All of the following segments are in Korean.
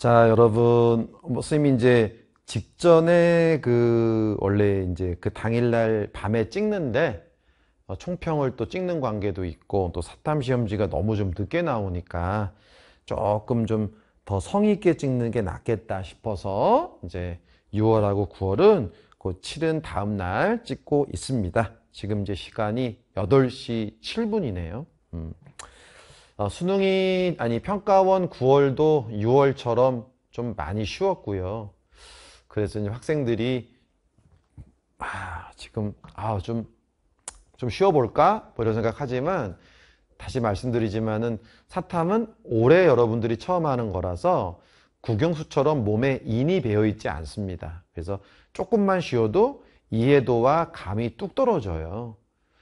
자, 여러분, 뭐, 스님이 이제 직전에 그, 원래 이제 그 당일날 밤에 찍는데, 어, 총평을 또 찍는 관계도 있고, 또 사탐 시험지가 너무 좀 늦게 나오니까, 조금 좀 더 성의있게 찍는 게 낫겠다 싶어서, 이제 6월하고 9월은 그 7은 다음날 찍고 있습니다. 지금 제 시간이 8시 7분이네요. 음. 어, 수능이 아니 평가원 9월도 6월처럼 좀 많이 쉬웠고요. 그래서 학생들이 아, 지금 아, 좀, 좀 쉬어볼까? 뭐 이런 생각하지만 다시 말씀드리지만은 사탐은 올해 여러분들이 처음 하는 거라서 국영수처럼 몸에 인이 배어 있지 않습니다. 그래서 조금만 쉬어도 이해도와 감이 뚝 떨어져요.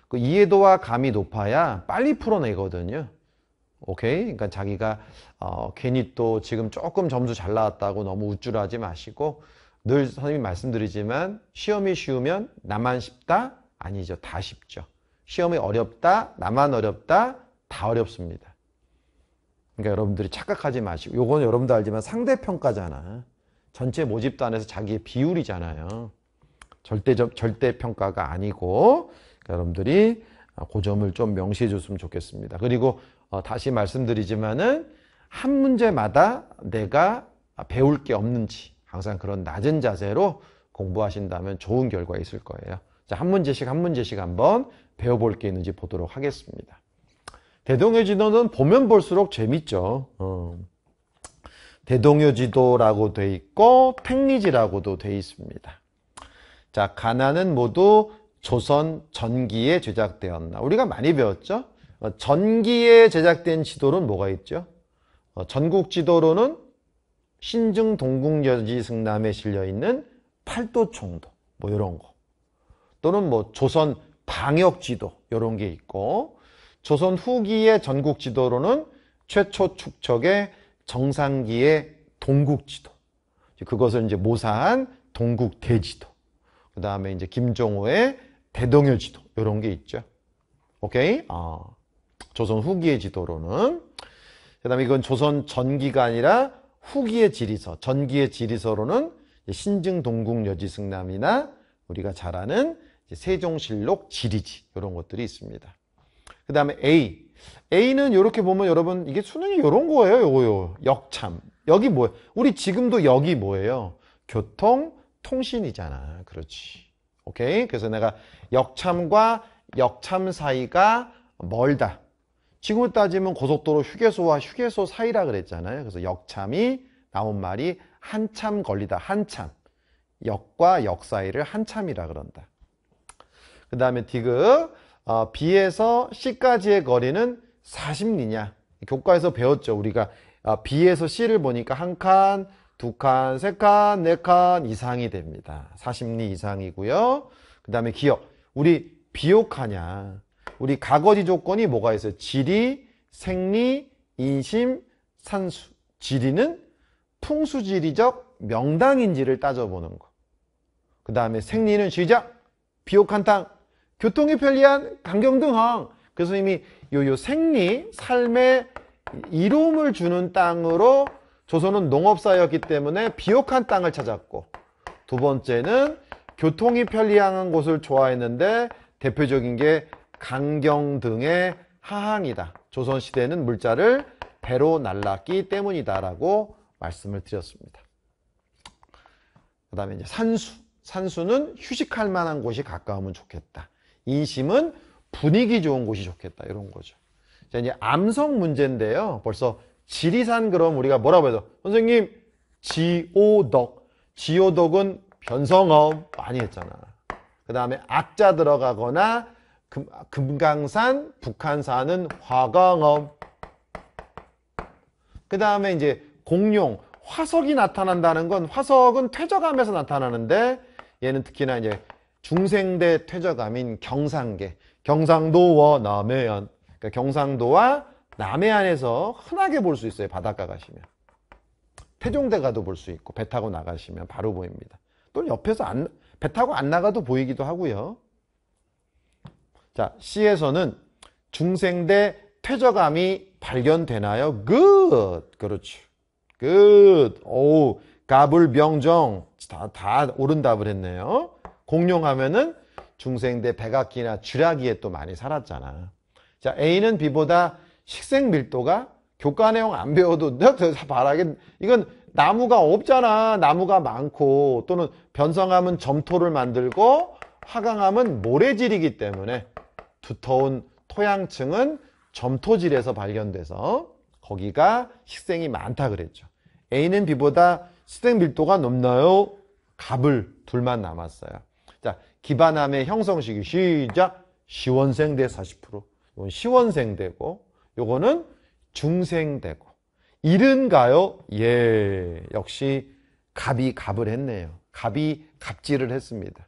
그 이해도와 감이 높아야 빨리 풀어내거든요. 오케이? 그러니까 자기가 어, 괜히 또 지금 조금 점수 잘 나왔다고 너무 우쭐하지 마시고 늘 선생님이 말씀드리지만 시험이 쉬우면 나만 쉽다? 아니죠. 다 쉽죠. 시험이 어렵다? 나만 어렵다? 다 어렵습니다. 그러니까 여러분들이 착각하지 마시고 요건 여러분도 알지만 상대평가잖아. 전체 모집도안에서 자기의 비율이잖아요. 절대적 절대평가가 아니고 그러니까 여러분들이 아, 그 점을 좀 명시해 줬으면 좋겠습니다. 그리고 어, 다시 말씀드리지만은 한 문제마다 내가 배울 게 없는지 항상 그런 낮은 자세로 공부하신다면 좋은 결과 있을 거예요. 자, 한 문제씩 한 문제씩 한번 배워볼 게 있는지 보도록 하겠습니다. 대동여 지도는 보면 볼수록 재밌죠. 어. 대동여 지도라고 돼 있고 택리지라고도 돼 있습니다. 자, 가나는 모두 조선 전기에 제작되었나 우리가 많이 배웠죠 어, 전기에 제작된 지도는 뭐가 있죠 어, 전국 지도로는 신증 동궁여지 승남에 실려있는 팔도총도 뭐 이런 거 또는 뭐 조선 방역지도 이런 게 있고 조선 후기의 전국지도로는 최초 축척의 정상기의 동국지도 그것을 이제 모사한 동국대지도 그 다음에 이제 김종호의 대동여 지도 이런 게 있죠. 오케이? 아, 조선 후기의 지도로는 그 다음에 이건 조선 전기가 아니라 후기의 지리서, 전기의 지리서로는 신증 동국 여지승남이나 우리가 잘 아는 세종실록 지리지 이런 것들이 있습니다. 그 다음에 A A는 이렇게 보면 여러분 이게 수능이 이런 거예요. 요거요 역참 여기 뭐예요? 우리 지금도 여기 뭐예요? 교통 통신이잖아. 그렇지. 오케이? 그래서 내가 역참과 역참 사이가 멀다. 지금 따지면 고속도로 휴게소와 휴게소 사이라 그랬잖아요. 그래서 역참이 나온 말이 한참 걸리다. 한참. 역과 역 사이를 한참이라 그런다. 그 다음에 디귿. 어, B에서 C까지의 거리는 40리냐. 교과에서 배웠죠. 우리가 어, B에서 C를 보니까 한 칸, 두 칸, 세 칸, 네 칸 이상이 됩니다. 40리 이상이고요. 그 다음에 기억. 우리 비옥하냐. 우리 가거지 조건이 뭐가 있어요? 지리, 생리, 인심, 산수. 지리는 풍수지리적 명당인지를 따져보는 거. 그 다음에 생리는 시작, 비옥한 땅, 교통이 편리한 강경 등항. 그래서 이미 요, 요 생리, 삶의 이로움을 주는 땅으로 조선은 농업사였기 때문에 비옥한 땅을 찾았고 두 번째는 교통이 편리한 곳을 좋아했는데 대표적인 게 강경 등의 하항이다. 조선시대는 에 물자를 배로 날랐기 때문이다 라고 말씀을 드렸습니다. 그 다음에 이제 산수. 산수는 휴식할 만한 곳이 가까우면 좋겠다. 인심은 분위기 좋은 곳이 좋겠다. 이런 거죠. 자, 이제 암석 문제인데요. 벌써 지리산 그럼 우리가 뭐라고 해서 선생님 지오덕 지오덕은 변성어 많이 했잖아 그 다음에 악자 들어가거나 금, 금강산 북한산은 화강어 그 다음에 이제 공룡 화석이 나타난다는 건 화석은 퇴적암에서 나타나는데 얘는 특히나 이제 중생대 퇴적암인 경상계 경상도와 남해안 그러니까 경상도와 남해안에서 흔하게 볼 수 있어요. 바닷가 가시면. 태종대 가도 볼 수 있고 배 타고 나가시면 바로 보입니다. 또 옆에서 안, 배 타고 안 나가도 보이기도 하고요. 자, C에서는 중생대 퇴적암이 발견되나요? 끝. 그렇죠. 끝. 오, 가불 명정 다, 다 옳은 답을 했네요. 공룡하면은 중생대 백악기나 쥐라기에 또 많이 살았잖아. 자, A는 B보다 식생 밀도가 교과 내용 안 배워도 바라게 이건 나무가 없잖아 나무가 많고 또는 변성암은 점토를 만들고 화강암은 모래질이기 때문에 두터운 토양층은 점토질에서 발견돼서 거기가 식생이 많다 그랬죠 A는 B보다 식생 밀도가 높나요? 갑을 둘만 남았어요 자 기반암의 형성식이 시작 시원생대 40% 이건 시원생대고 요거는 중생되고 이른 가요? 예 역시 갑이 갑을 했네요 갑이 갑질을 했습니다